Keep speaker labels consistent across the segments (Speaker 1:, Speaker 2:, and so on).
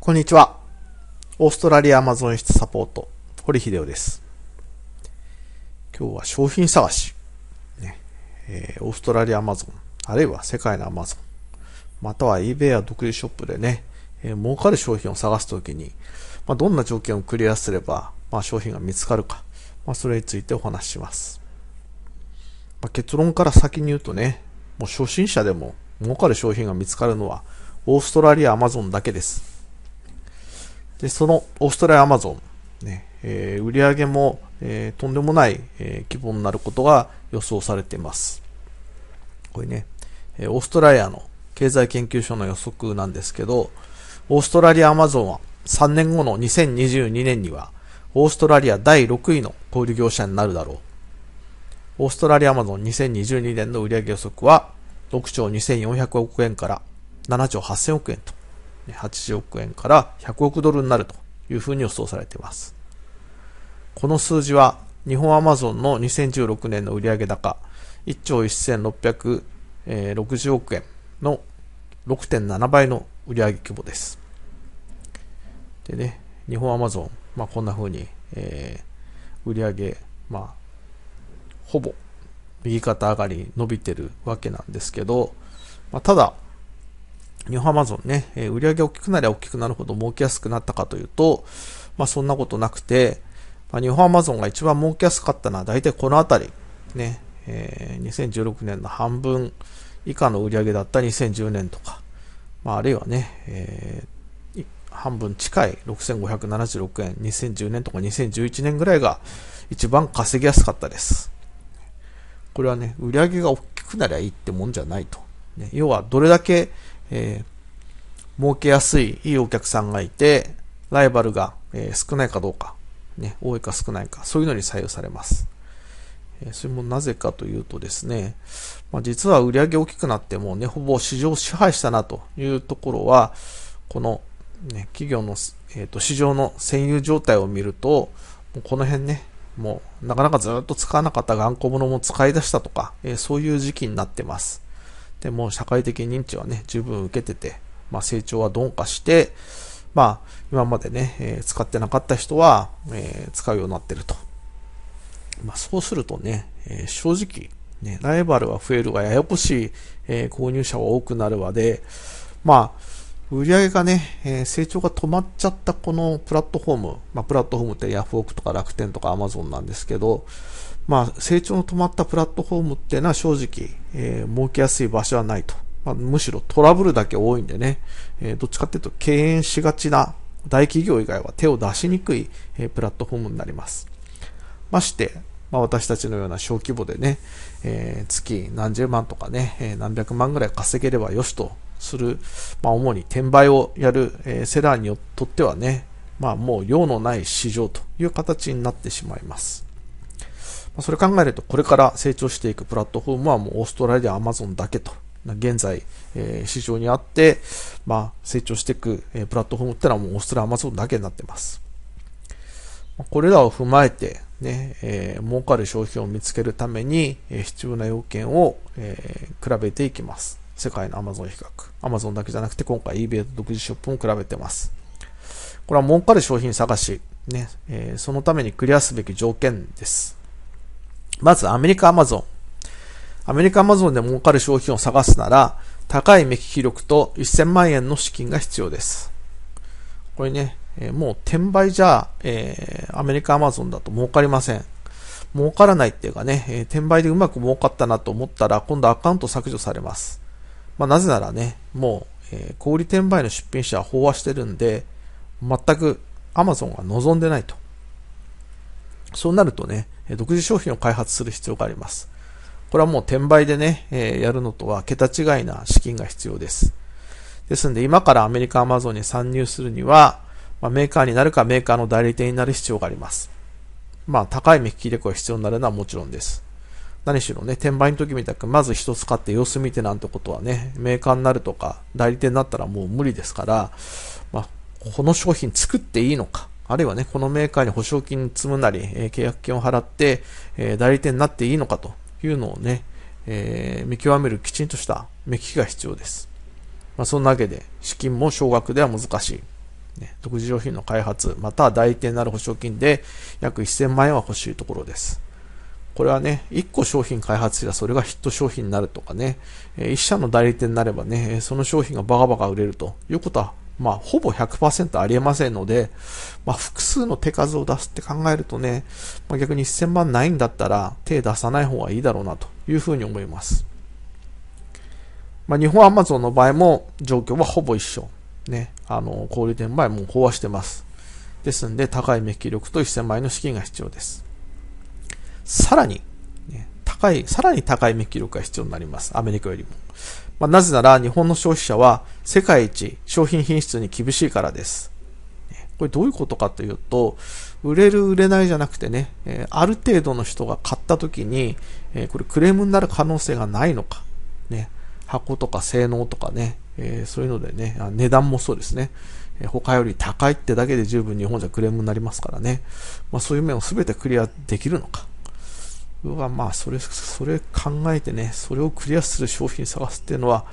Speaker 1: こんにちは。オーストラリアアマゾン室サポート、堀秀夫です。今日は商品探し。ねえー、オーストラリアアマゾン、あるいは世界のアマゾン、または eBay や独自ショップでね、えー、儲かる商品を探すときに、まあ、どんな条件をクリアすれば、まあ、商品が見つかるか、まあ、それについてお話しします。まあ、結論から先に言うとね、もう初心者でも儲かる商品が見つかるのは、オーストラリアアマゾンだけです。で、そのオーストラリアアマゾン、ね、えー、売上も、えー、とんでもない、えー、規模になることが予想されています。これね、えー、オーストラリアの経済研究所の予測なんですけど、オーストラリアアマゾンは3年後の2022年には、オーストラリア第6位の小売業者になるだろう。オーストラリアアマゾン2022年の売上予測は、6兆2400億円から7兆8000億円と。80億円から100億ドルになるというふうに予想されています。この数字は日本アマゾンの2016年の売上高1兆1660億円の6.7倍の売上規模です。でね、日本アマゾン、まあ、こんな風に、えー、売上、まあ、ほぼ右肩上がり伸びてるわけなんですけど、まあ、ただ、日本アマゾンね、えー、売上げ大きくなりゃ大きくなるほど儲けやすくなったかというと、まあそんなことなくて、まあ、日本アマゾンが一番儲けやすかったのは大体このあたり、ね、えー、2016年の半分以下の売上だった2010年とか、まああるいはね、えー、半分近い6576円、2010年とか2011年ぐらいが一番稼ぎやすかったです。これはね、売上が大きくなりゃいいってもんじゃないと。ね、要はどれだけえー、儲けやすい、いいお客さんがいて、ライバルが、えー、少ないかどうか、ね、多いか少ないか、そういうのに左右されます。えー、それもなぜかというとですね、まあ、実は売上大きくなってもね、ほぼ市場を支配したなというところは、この、ね、企業の、えーと、市場の占有状態を見ると、もうこの辺ね、もうなかなかずっと使わなかった頑固者も使い出したとか、えー、そういう時期になってます。でも社会的認知はね、十分受けてて、まあ、成長は鈍化して、まあ、今までね、えー、使ってなかった人は、えー、使うようになってると。まあ、そうするとね、えー、正直、ね、ライバルは増えるがややこしい、え購入者は多くなるわで、まあ、売り上げがね、え成長が止まっちゃったこのプラットフォーム、まあ、プラットフォームってヤフオクとか楽天とかアマゾンなんですけど、まあ、成長の止まったプラットフォームっていうのは正直、えー、儲けやすい場所はないと。まあ、むしろトラブルだけ多いんでね、えー、どっちかっていうと敬遠しがちな大企業以外は手を出しにくい、えー、プラットフォームになります。まして、まあ、私たちのような小規模でね、えー、月何十万とかね、えー、何百万ぐらい稼げればよしとする、まあ、主に転売をやる、えー、セラーにとってはね、まあ、もう用のない市場という形になってしまいます。それ考えると、これから成長していくプラットフォームはもうオーストラリア、アマゾンだけと。現在、え市場にあって、まあ、成長していく、えプラットフォームってのはもうオーストラリア、アマゾンだけになってます。これらを踏まえて、ね、えー、儲かる商品を見つけるために、え必要な要件を、えー、比べていきます。世界の Amazon 比較。Amazon だけじゃなくて、今回 eBay 独自ショップも比べてます。これは儲かる商品探し、ね、えー、そのためにクリアすべき条件です。まずアメリカアマゾン。アメリカアマゾンで儲かる商品を探すなら、高い目利き力と1000万円の資金が必要です。これね、えもう転売じゃ、えー、アメリカアマゾンだと儲かりません。儲からないっていうかね、え転売でうまく儲かったなと思ったら、今度アカウント削除されます。まあ、なぜならね、もう、えー、小売転売の出品者は飽和してるんで、全くアマゾンが望んでないと。そうなるとね、独自商品を開発する必要があります。これはもう転売でね、えやるのとは桁違いな資金が必要です。ですんで今からアメリカアマゾンに参入するには、まあ、メーカーになるかメーカーの代理店になる必要があります。まあ高い目利き力が必要になるのはもちろんです。何しろね、転売の時みたく、まず一つ買って様子見てなんてことはね、メーカーになるとか、代理店になったらもう無理ですから、まあ、この商品作っていいのか、あるいはね、このメーカーに保証金積むなり、えー、契約金を払って、えー、代理店になっていいのかというのをね、えー、見極めるきちんとした目利きが必要です。まあ、そんなわけで、資金も少額では難しい。ね、独自商品の開発、または代理店なる保証金で約1000万円は欲しいところです。これはね、1個商品開発したらそれがヒット商品になるとかね、1社の代理店になればね、その商品がバカバカ売れるということはまあ、ほぼ100%ありえませんので、まあ、複数の手数を出すって考えるとね、まあ、逆に1000万ないんだったら手出さない方がいいだろうなというふうに思います。まあ、日本アマゾンの場合も状況はほぼ一緒。ね、あの、小売店前も飽和してます。ですんで、高い目ッキ力と1000万円の資金が必要です。さらに、ね、高い、さらに高い目ッキ力が必要になります。アメリカよりも。まあ、なぜなら日本の消費者は世界一商品品質に厳しいからです。これどういうことかというと、売れる売れないじゃなくてね、えある程度の人が買った時に、えこれクレームになる可能性がないのか、ね、箱とか性能とかね、えそういうのでね、値段もそうですね、え他より高いってだけで十分日本じゃクレームになりますからね、まあ、そういう面を全てクリアできるのか。はまあそれ、それ考えてね、それをクリアする商品探すっていうのは、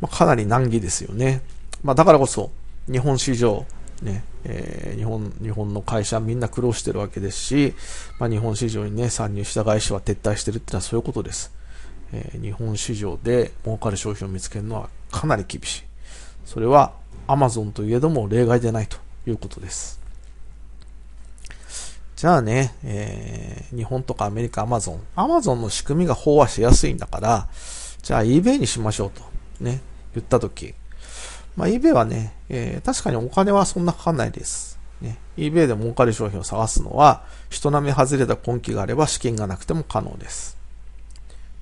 Speaker 1: まあ、かなり難儀ですよね。まあ、だからこそ、日本市場、ね、えー、日本、日本の会社みんな苦労してるわけですし、まあ、日本市場にね、参入した会社は撤退してるっていうのはそういうことです。えー、日本市場で儲かる商品を見つけるのはかなり厳しい。それはアマゾンといえども例外でないということです。じゃあね、えー、日本とかアメリカ、アマゾン。アマゾンの仕組みが飽和しやすいんだから、じゃあ eBay にしましょうと、ね、言ったとき。まあ、eBay はね、えー、確かにお金はそんなかかんないです。ね、eBay で儲かる商品を探すのは、人並み外れた根気があれば資金がなくても可能です。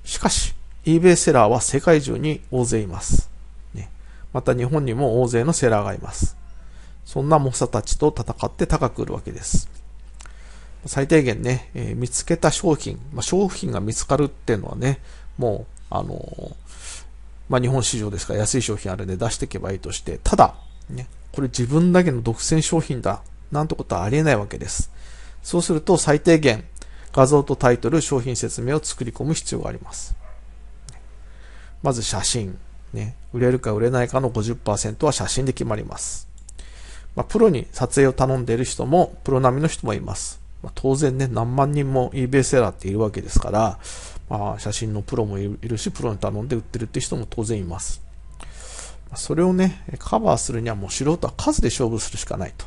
Speaker 1: しかし、eBay セラーは世界中に大勢います。ね、また日本にも大勢のセラーがいます。そんな猛者たちと戦って高く売るわけです。最低限ね、えー、見つけた商品、まあ、商品が見つかるっていうのはね、もう、あのー、まあ、日本市場ですから安い商品あるんで出していけばいいとして、ただ、ね、これ自分だけの独占商品だ、なんてことはありえないわけです。そうすると最低限、画像とタイトル、商品説明を作り込む必要があります。まず写真。ね、売れるか売れないかの50%は写真で決まります。まあ、プロに撮影を頼んでいる人も、プロ並みの人もいます。まあ、当然ね、何万人も eBay セラーっているわけですから、まあ、写真のプロもいるし、プロに頼んで売ってるって人も当然います。それをね、カバーするにはもう素人は数で勝負するしかないと。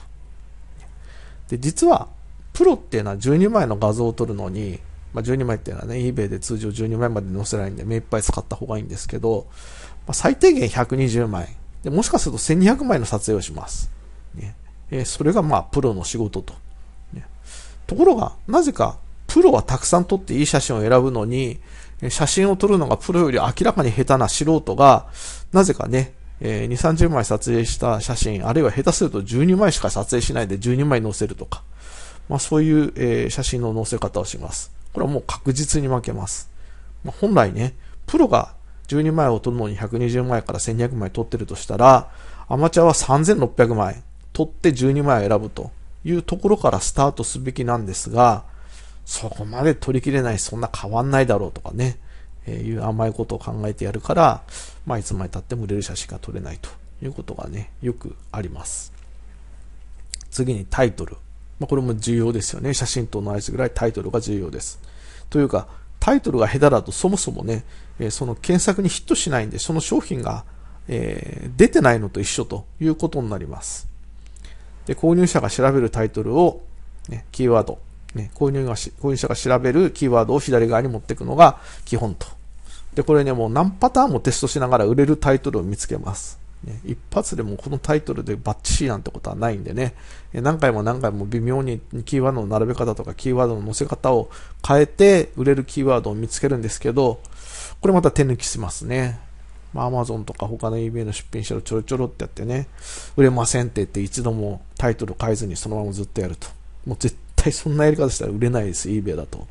Speaker 1: で、実は、プロっていうのは12枚の画像を撮るのに、まあ、12枚っていうのはね、eBay で通常12枚まで載せないんで、目いっぱい使った方がいいんですけど、まあ、最低限120枚で、もしかすると1200枚の撮影をします。ねえー、それがまあ、プロの仕事とところが、なぜか、プロはたくさん撮っていい写真を選ぶのに、写真を撮るのがプロより明らかに下手な素人が、なぜかね、えー、2、30枚撮影した写真、あるいは下手すると12枚しか撮影しないで12枚載せるとか、まあそういう、えー、写真の載せ方をします。これはもう確実に負けます。まあ、本来ね、プロが12枚を撮るのに120枚から1200枚撮ってるとしたら、アマチュアは3600枚撮って12枚を選ぶと。いうところからスタートすべきなんですが、そこまで取り切れない、そんな変わんないだろうとかね、えー、いう甘いことを考えてやるから、まあ、いつまで経っても売れる写真が撮れないということがね、よくあります。次にタイトル。まあ、これも重要ですよね。写真と同じぐらいタイトルが重要です。というか、タイトルが下手だとそもそもね、えー、その検索にヒットしないんで、その商品が、えー、出てないのと一緒ということになります。で、購入者が調べるタイトルを、ね、キーワード、ね、購入が購入者が調べるキーワードを左側に持っていくのが基本と。で、これね、もう何パターンもテストしながら売れるタイトルを見つけます。ね、一発でもこのタイトルでバッチリなんてことはないんでね、何回も何回も微妙にキーワードの並べ方とかキーワードの載せ方を変えて売れるキーワードを見つけるんですけど、これまた手抜きしますね。まあ、Amazon とか他の eBay の出品者をちょろちょろってやってね、売れませんって言って一度もタイトル変えずにそのままずっとやると。もう絶対そんなやり方したら売れないです、eBay だと。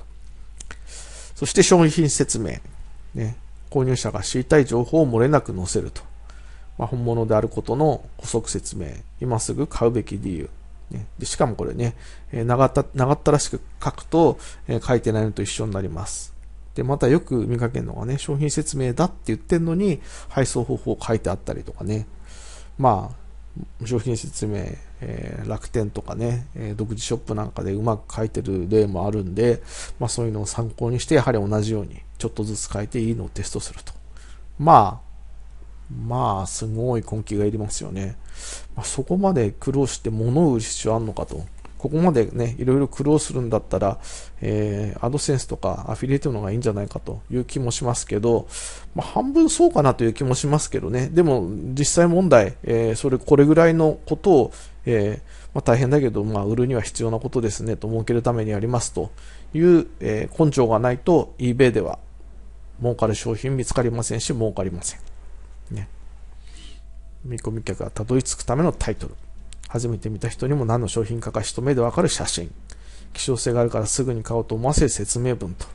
Speaker 1: そして商品説明。ね、購入者が知りたい情報を漏れなく載せると。まあ、本物であることの補足説明。今すぐ買うべき理由。ね、でしかもこれね、長った長ったらしく書くと、え書いてないのと一緒になります。で、またよく見かけるのがね、商品説明だって言ってんのに、配送方法書いてあったりとかね。まあ、商品説明、えー、楽天とかね、え独自ショップなんかでうまく書いてる例もあるんで、まあそういうのを参考にして、やはり同じように、ちょっとずつ変えていいのをテストすると。まあ、まあ、すごい根気がいりますよね。まあ、そこまで苦労して物を売る必要あんのかと。ここまでね、いろいろ苦労するんだったら、えー、アドセンスとかアフィリエイトの方がいいんじゃないかという気もしますけど、まあ、半分そうかなという気もしますけどね、でも実際問題、えー、それ、これぐらいのことを、えー、まあ、大変だけど、まあ、売るには必要なことですねと儲けるためにやりますという、え根性がないと eBay では儲かる商品見つかりませんし、儲かりません。ね。見込み客がたどり着くためのタイトル。初めて見た人にも何の商品かが一目でわかる写真。希少性があるからすぐに買おうと思わせる説明文と。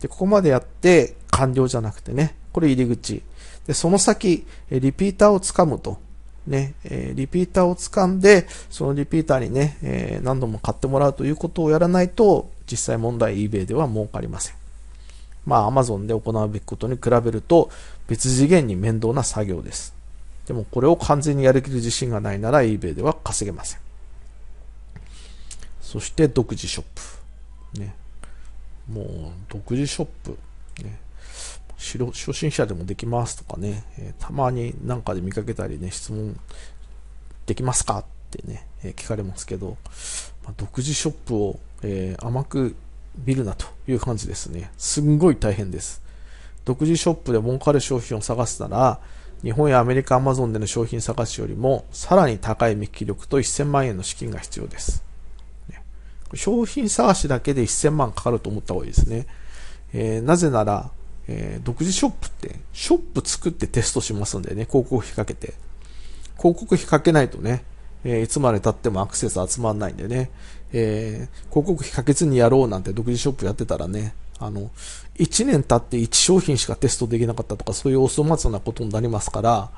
Speaker 1: で、ここまでやって完了じゃなくてね、これ入り口。で、その先、リピーターをつかむと。ね、えリピーターをつかんで、そのリピーターにね、え何度も買ってもらうということをやらないと、実際問題 eBay では儲かりません。まあ Amazon で行うべきことに比べると、別次元に面倒な作業です。でもこれを完全にやりきる自信がないなら eBay では稼げません。そして独自ショップ。ね。もう独自ショップ。ね初心者でもできますとかね、えー、たまになんかで見かけたりね、質問できますかってね、えー、聞かれますけど、まあ、独自ショップを、えー、甘く見るなという感じですね。すんごい大変です。独自ショップで儲かる商品を探すなら、日本やアメリカ、アマゾンでの商品探しよりも、さらに高い見切り力と1000万円の資金が必要です。商品探しだけで1000万かかると思った方がいいですね。えー、なぜなら、えー、独自ショップって、ショップ作ってテストしますんでね、広告費かけて。広告費かけないとね、えー、いつまで経ってもアクセス集まらないんでね、えー、広告費かけずにやろうなんて独自ショップやってたらね、あの、1年経って1商品しかテストできなかったとか、そういうお粗末なことになりますから、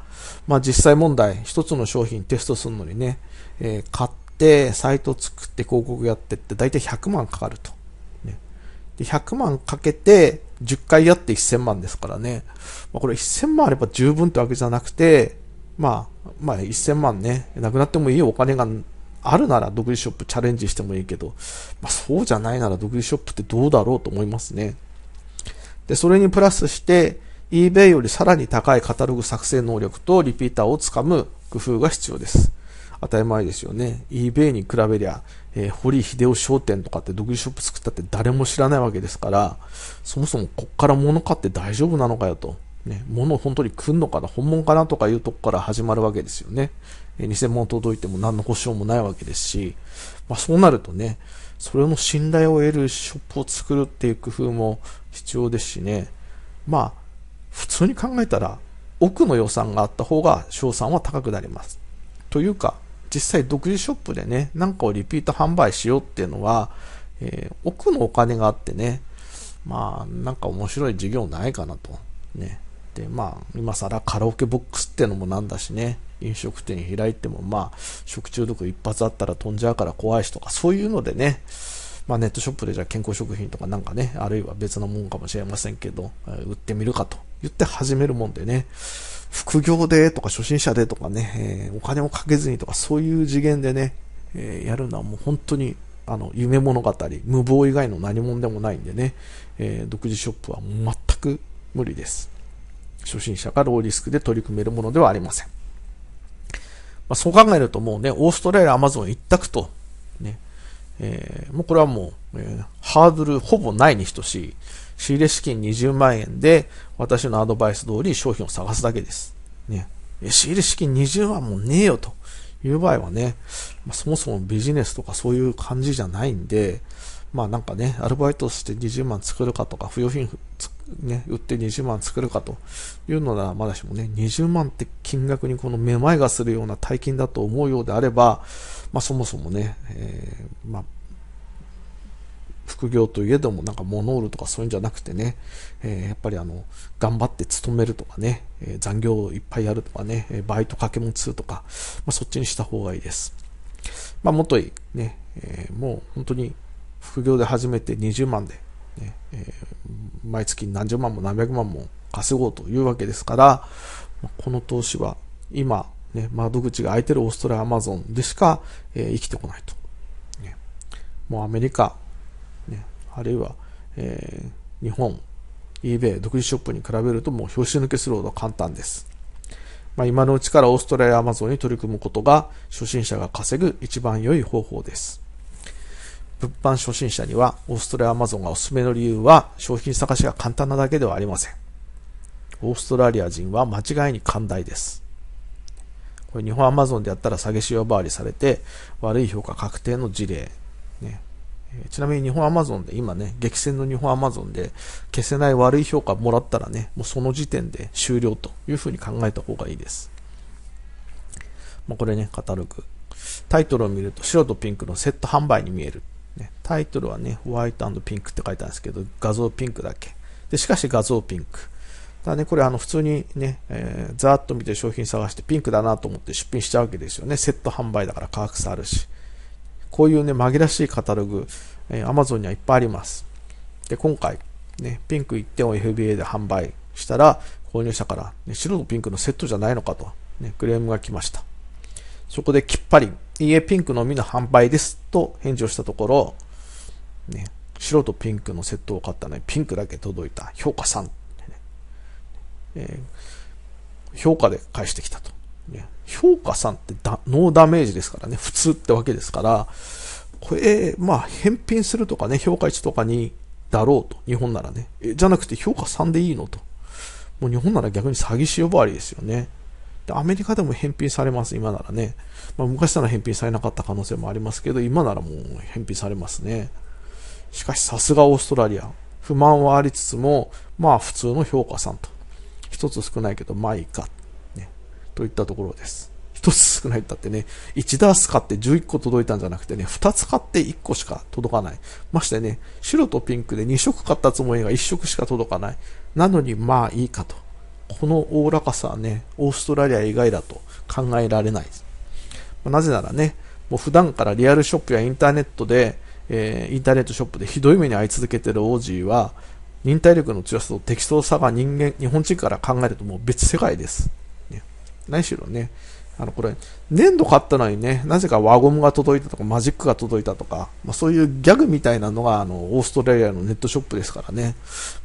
Speaker 1: まあ実際問題、1つの商品テストするのにね、えー、買って、サイト作って広告やってって、だいたい100万かかると。ね、で100万かけて、10回やって1000万ですからね。まあ、これ1000万あれば十分ってわけじゃなくて、まあ、まあ、1000万ね、なくなってもいいお金があるなら独自ショップチャレンジしてもいいけど、まあ、そうじゃないなら独自ショップってどうだろうと思いますね。で、それにプラスして、eBay よりさらに高いカタログ作成能力とリピーターをつかむ工夫が必要です。当たり前ですよね。eBay に比べりゃ、えー、堀秀夫商店とかって独自ショップ作ったって誰も知らないわけですから、そもそもこっから物買って大丈夫なのかよと。ね、物本当に来んのかな、本物かなとかいうとこから始まるわけですよね。偽物届いても何の保証もないわけですし、まあ、そうなるとね、それの信頼を得るショップを作るっていう工夫も必要ですしね、まあ、普通に考えたら、奥の予算があった方が賞賛は高くなります。というか、実際独自ショップでね、なんかをリピート販売しようっていうのは、えー、奥のお金があってね、まあ、なんか面白い事業ないかなと。ね。で、まあ、今更カラオケボックスってのもなんだしね。飲食店開いても、まあ、食中毒一発あったら飛んじゃうから怖いしとか、そういうのでね、まあ、ネットショップでじゃあ健康食品とかなんかね、あるいは別のもんかもしれませんけど、売ってみるかと言って始めるもんでね、副業でとか初心者でとかね、えー、お金をかけずにとかそういう次元でね、えー、やるのはもう本当にあの夢物語、無謀以外の何者でもないんでね、えー、独自ショップは全く無理です。初心者がローリスクで取り組めるものではありません。まあ、そう考えるともうね、オーストラリア、アマゾン一択と、ね、えー、もうこれはもう、えー、ハードルほぼないに等しい、仕入れ資金20万円で、私のアドバイス通り商品を探すだけです。ね、仕入れ資金20万もねえよという場合はね、まあ、そもそもビジネスとかそういう感じじゃないんで、まあなんかね、アルバイトして20万作るかとか、不要品ね、売って20万作るかというのならまだしもね、20万って金額にこのめまいがするような大金だと思うようであれば、まあそもそもね、えー、まあ、副業といえどもなんか物売るとかそういうんじゃなくてね、えー、やっぱりあの、頑張って勤めるとかね、えー、残業をいっぱいやるとかね、えバイト掛け持るとか、まあそっちにした方がいいです。まあもとい、ね、えもう本当に副業で初めて20万でね、えー、毎月何十万も何百万も稼ごうというわけですから、この投資は今、ね、窓口が開いてるオーストラリア、アマゾンでしか、えー、生きてこないと。ね、もうアメリカ、ね、あるいは、えー、日本、eBay、独自ショップに比べるともう拍子抜けするほど簡単です。まあ、今のうちからオーストラリア、アマゾンに取り組むことが初心者が稼ぐ一番良い方法です。物販初心者にはオーストラリアアマゾンがおすすめの理由は商品探しが簡単なだけではありません。オーストラリア人は間違いに寛大です。これ日本アマゾンでやったら下げばわりされて悪い評価確定の事例。ね、えちなみに日本アマゾンで今ね、激戦の日本アマゾンで消せない悪い評価もらったらね、もうその時点で終了というふうに考えた方がいいです。まあ、これね、カタログ。タイトルを見ると白とピンクのセット販売に見える。ね、タイトルはね、ホワイトピンクって書いたんですけど、画像ピンクだけ。で、しかし画像ピンク。ただね、これあの普通にね、えー、ざーっと見て商品探してピンクだなと思って出品しちゃうわけですよね。セット販売だから価格差あるし。こういうね、紛らしいカタログ、えー、Amazon にはいっぱいあります。で、今回、ね、ピンク1点を FBA で販売したら、購入者から、ね、白とピンクのセットじゃないのかと、ね、クレームが来ました。そこできっぱりいえ、ピンクのみの販売です。と返事をしたところ、ね、白とピンクのセットを買ったのに、ピンクだけ届いた。評価3。ねえー、評価で返してきたと。ね、評価3ってノーダメージですからね、普通ってわけですから、これ、まあ、返品するとかね、評価1とかにだろうと。日本ならね。じゃなくて評価3でいいのと。もう日本なら逆に詐欺師呼ばわりですよね。で、アメリカでも返品されます、今ならね。まあ、昔なら返品されなかった可能性もありますけど、今ならもう返品されますね。しかし、さすがオーストラリア。不満はありつつも、まあ、普通の評価さんと。一つ少ないけど、まあいいか。ね。といったところです。一つ少ないだってね、1ダース買って11個届いたんじゃなくてね、2つ買って1個しか届かない。ましてね、白とピンクで2色買ったつもりが1色しか届かない。なのにまあいいかと。このおおらかさはね、オーストラリア以外だと考えられないです。なぜならね、もう普段からリアルショップやインターネットで、えー、インターネットショップでひどい目に遭い続けてるオージーは、忍耐力の強さと適当さが人間、日本人から考えるともう別世界です。ね、何しろね、あのこれ粘土買ったのにねなぜか輪ゴムが届いたとかマジックが届いたとか、まあ、そういうギャグみたいなのがあのオーストラリアのネットショップですからね、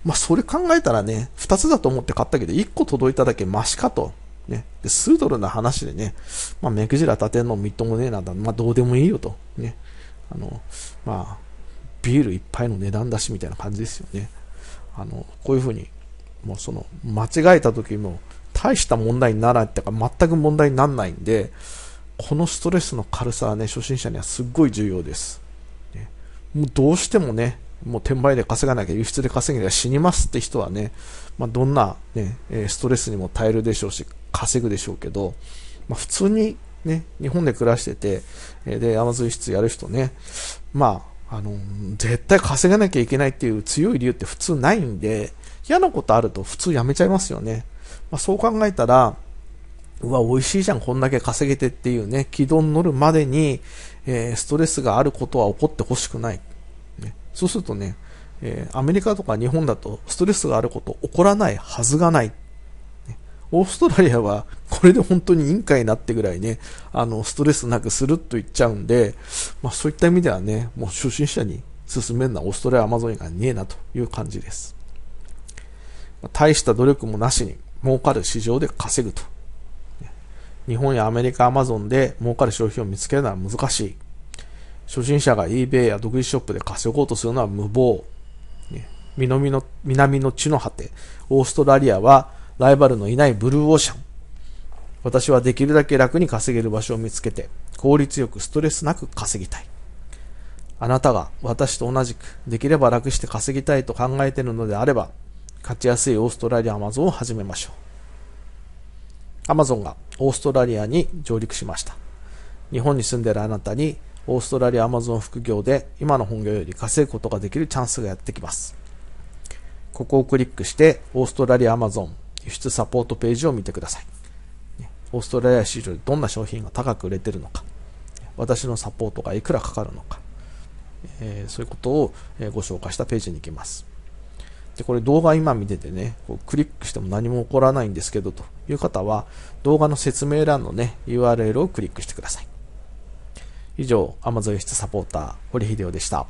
Speaker 1: まあ、それ考えたらね2つだと思って買ったけど1個届いただけマシかと。ね、で数ドルの話でね、まあ、目くじら立てんのみっともねえなんだ、まあ、どうでもいいよと、ねあのまあ、ビール1杯の値段だしみたいな感じですよね。あのこういうふうにもうその間違えた時も大した問題にならないってか、全く問題にならないんで、このストレスの軽さはね、初心者にはすっごい重要です。ね、もうどうしてもね、もう転売で稼がなきゃ、輸出で稼げりゃ死にますって人はね、まあ、どんな、ね、ストレスにも耐えるでしょうし、稼ぐでしょうけど、まあ、普通に、ね、日本で暮らしてて、で、アマゾン輸出やる人ね、まあ、あの、絶対稼がなきゃいけないっていう強い理由って普通ないんで、嫌なことあると普通やめちゃいますよね。まあ、そう考えたら、うわ、美味しいじゃん、こんだけ稼げてっていうね、軌道に乗るまでに、えー、ストレスがあることは起こってほしくない、ね。そうするとね、えー、アメリカとか日本だとストレスがあること起こらないはずがない。オーストラリアはこれで本当に委員会になってぐらいね、あの、ストレスなくスルッといっちゃうんで、まあそういった意味ではね、もう初心者に進めるのはオーストラリアアマゾン以外ねえなという感じです。大した努力もなしに、儲かる市場で稼ぐと。日本やアメリカ、アマゾンで儲かる商品を見つけるのは難しい。初心者が eBay や独立ショップで稼ごうとするのは無謀。南の南の地の果て、オーストラリアはライバルのいないブルーオーシャン。私はできるだけ楽に稼げる場所を見つけて、効率よくストレスなく稼ぎたい。あなたが私と同じくできれば楽して稼ぎたいと考えているのであれば、勝ちやすいオーストラリアアマゾンを始めましょう。アマゾンがオーストラリアに上陸しました。日本に住んでいるあなたにオーストラリアアマゾン副業で今の本業より稼ぐことができるチャンスがやってきます。ここをクリックしてオーストラリアアマゾン輸出サポートページを見てください。オーストラリア市場でどんな商品が高く売れてるのか、私のサポートがいくらかかるのか、えそういうことをご紹介したページに行きます。で、これ動画今見ててね、こうクリックしても何も起こらないんですけどという方は、動画の説明欄のね、URL をクリックしてください。以上、a アマゾン輸出サポーター、堀秀夫でした。